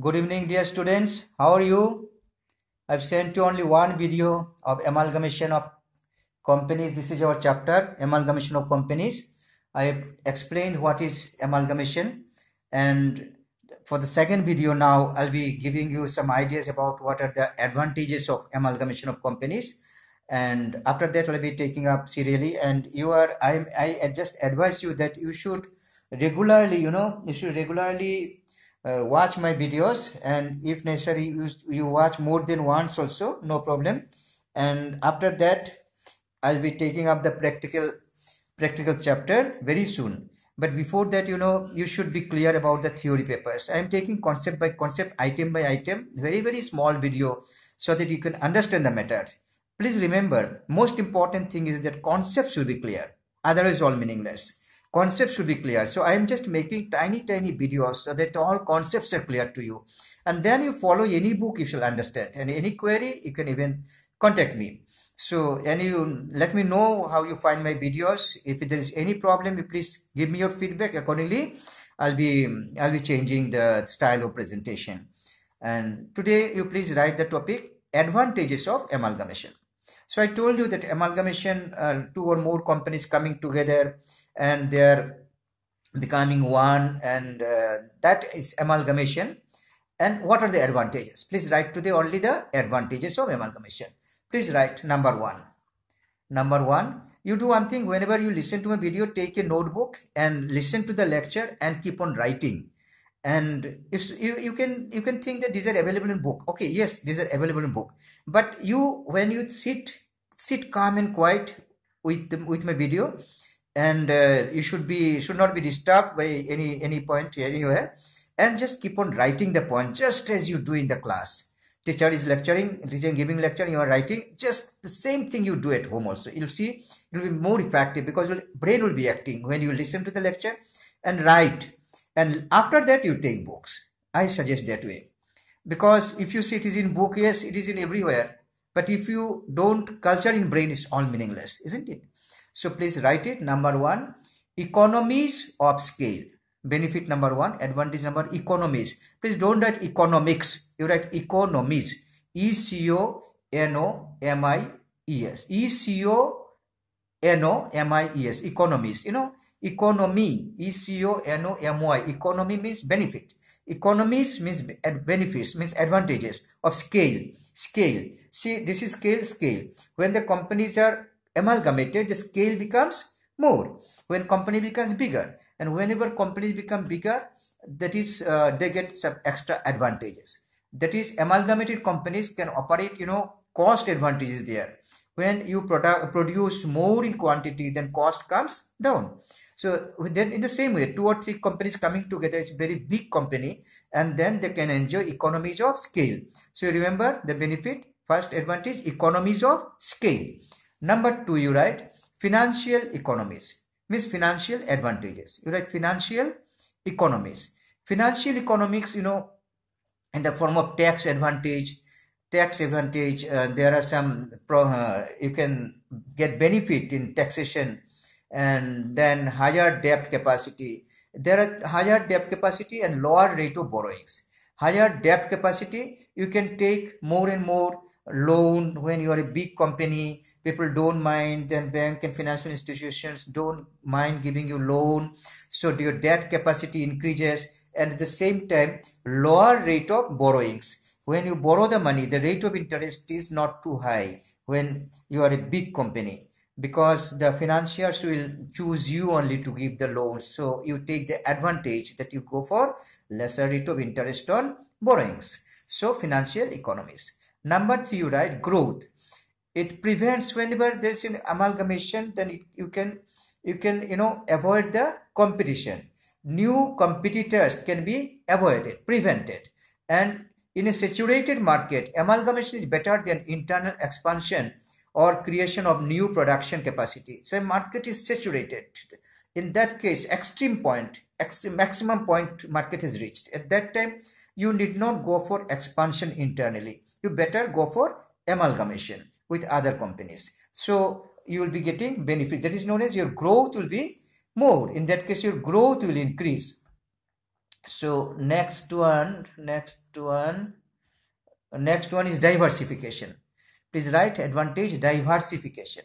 Good evening dear students, how are you? I've sent you only one video of amalgamation of companies. This is our chapter, amalgamation of companies. I have explained what is amalgamation and for the second video now, I'll be giving you some ideas about what are the advantages of amalgamation of companies. And after that, I'll be taking up serially and you are, I, I just advise you that you should regularly, you know, you should regularly uh, watch my videos and if necessary you, you watch more than once also no problem and after that i'll be taking up the practical practical chapter very soon but before that you know you should be clear about the theory papers i am taking concept by concept item by item very very small video so that you can understand the matter please remember most important thing is that concept should be clear otherwise all meaningless concept should be clear so i am just making tiny tiny videos so that all concepts are clear to you and then you follow any book you shall understand and any query you can even contact me so and you let me know how you find my videos if there is any problem please give me your feedback accordingly i'll be i'll be changing the style of presentation and today you please write the topic advantages of amalgamation so I told you that amalgamation, uh, two or more companies coming together and they're becoming one and uh, that is amalgamation. And what are the advantages? Please write today only the advantages of amalgamation. Please write number one. Number one, you do one thing whenever you listen to my video, take a notebook and listen to the lecture and keep on writing and if you, you can you can think that these are available in book okay yes these are available in book but you when you sit sit calm and quiet with the, with my video and uh, you should be should not be disturbed by any any point anywhere and just keep on writing the point just as you do in the class teacher is lecturing teacher giving lecture you are writing just the same thing you do at home also you'll see it will be more effective because your brain will be acting when you listen to the lecture and write and after that you take books i suggest that way because if you see it is in book yes it is in everywhere but if you don't culture in brain is all meaningless isn't it so please write it number one economies of scale benefit number one advantage number economies please don't write economics you write economies e c o n o m i e s e c o n o m i e s economies you know economy e c o n o m y economy means benefit economies means benefits means advantages of scale scale see this is scale scale when the companies are amalgamated the scale becomes more when company becomes bigger and whenever companies become bigger that is uh, they get some extra advantages that is amalgamated companies can operate you know cost advantages there when you produce more in quantity then cost comes down so then in the same way, two or three companies coming together is very big company and then they can enjoy economies of scale. So remember the benefit, first advantage, economies of scale. Number two, you write financial economies, means financial advantages. You write financial economies. Financial economics, you know, in the form of tax advantage, tax advantage, uh, there are some, pro, uh, you can get benefit in taxation and then higher debt capacity. There are higher debt capacity and lower rate of borrowings. Higher debt capacity, you can take more and more loan when you are a big company. People don't mind, then bank and financial institutions don't mind giving you loan. So your debt capacity increases and at the same time, lower rate of borrowings. When you borrow the money, the rate of interest is not too high when you are a big company because the financiers will choose you only to give the loans. So you take the advantage that you go for lesser rate of interest on borrowings. So financial economies. Number three, right? Growth. It prevents whenever there's an amalgamation, then it, you can you can you know avoid the competition. New competitors can be avoided, prevented, and in a saturated market, amalgamation is better than internal expansion or creation of new production capacity. So market is saturated. In that case, extreme point, extreme, maximum point market is reached. At that time, you need not go for expansion internally. You better go for amalgamation with other companies. So you will be getting benefit. That is known as your growth will be more. In that case, your growth will increase. So next one, next one, next one is diversification Please write advantage diversification.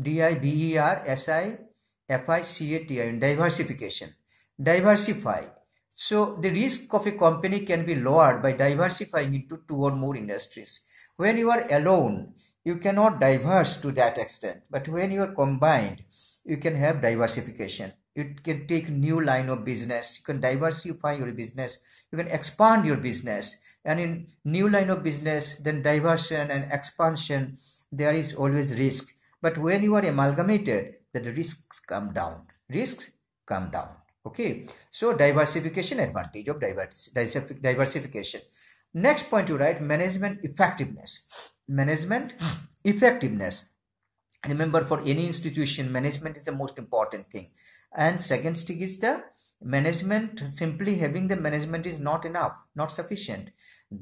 D-I-V-E-R-S-I-F-I-C-A-T-I diversification. Diversify. So the risk of a company can be lowered by diversifying into two or more industries. When you are alone, you cannot diverse to that extent. But when you are combined, you can have diversification you can take new line of business you can diversify your business you can expand your business and in new line of business then diversion and expansion there is always risk but when you are amalgamated then the risks come down risks come down okay so diversification advantage of diversification next point you write management effectiveness management hmm. effectiveness remember for any institution management is the most important thing and second stick is the management simply having the management is not enough not sufficient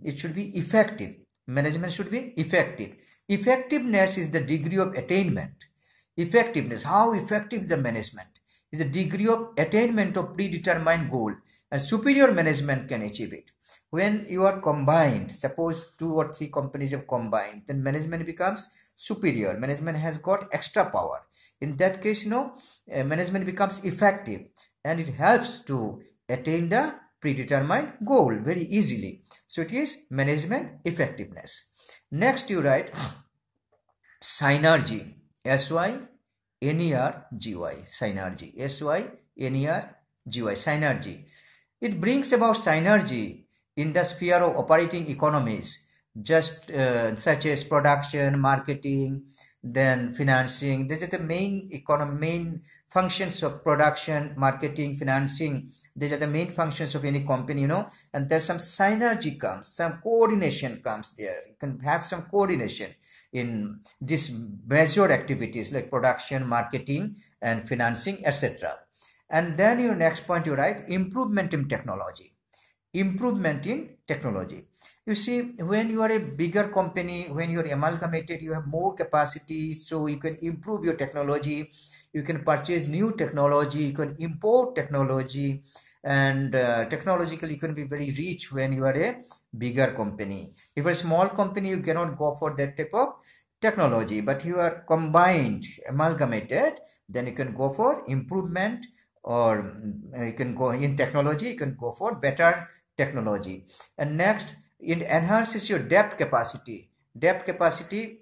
it should be effective management should be effective effectiveness is the degree of attainment effectiveness how effective the management is the degree of attainment of predetermined goal and superior management can achieve it when you are combined suppose two or three companies have combined then management becomes superior management has got extra power in that case you know uh, management becomes effective and it helps to attain the predetermined goal very easily so it is management effectiveness next you write synergy Synergy. S Y N synergy synergy it brings about synergy in the sphere of operating economies just uh, such as production, marketing, then financing. These are the main economic main functions of production, marketing, financing. These are the main functions of any company, you know. And there's some synergy comes, some coordination comes there. You can have some coordination in these major activities like production, marketing, and financing, etc. And then your next point you write improvement in technology. Improvement in technology you see when you are a bigger company when you're amalgamated you have more capacity so you can improve your technology you can purchase new technology you can import technology and uh, technologically you can be very rich when you are a bigger company if a small company you cannot go for that type of technology but you are combined amalgamated then you can go for improvement or uh, you can go in technology you can go for better technology and next it enhances your depth capacity depth capacity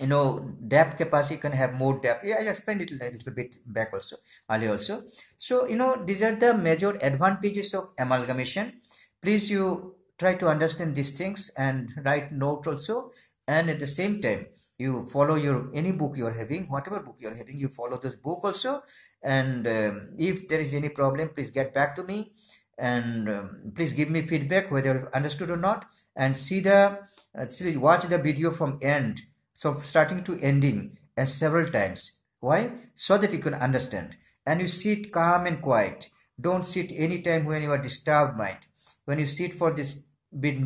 you know depth capacity can have more depth yeah i explained it a little bit back also earlier also so you know these are the major advantages of amalgamation please you try to understand these things and write note also and at the same time you follow your any book you're having whatever book you're having you follow this book also and um, if there is any problem please get back to me and um, please give me feedback whether you understood or not and see the uh, see, watch the video from end so starting to ending and uh, several times why so that you can understand and you sit calm and quiet don't sit anytime when you are disturbed mind when you sit for this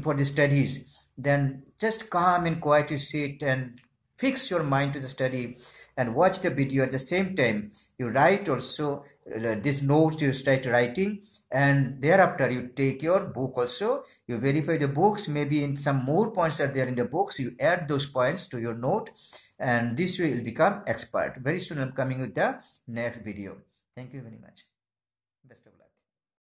for the studies then just calm and quiet you sit and fix your mind to the study and watch the video at the same time you write also uh, this notes you start writing and thereafter you take your book also you verify the books maybe in some more points are there in the books you add those points to your note and this way you'll become expert very soon i'm coming with the next video thank you very much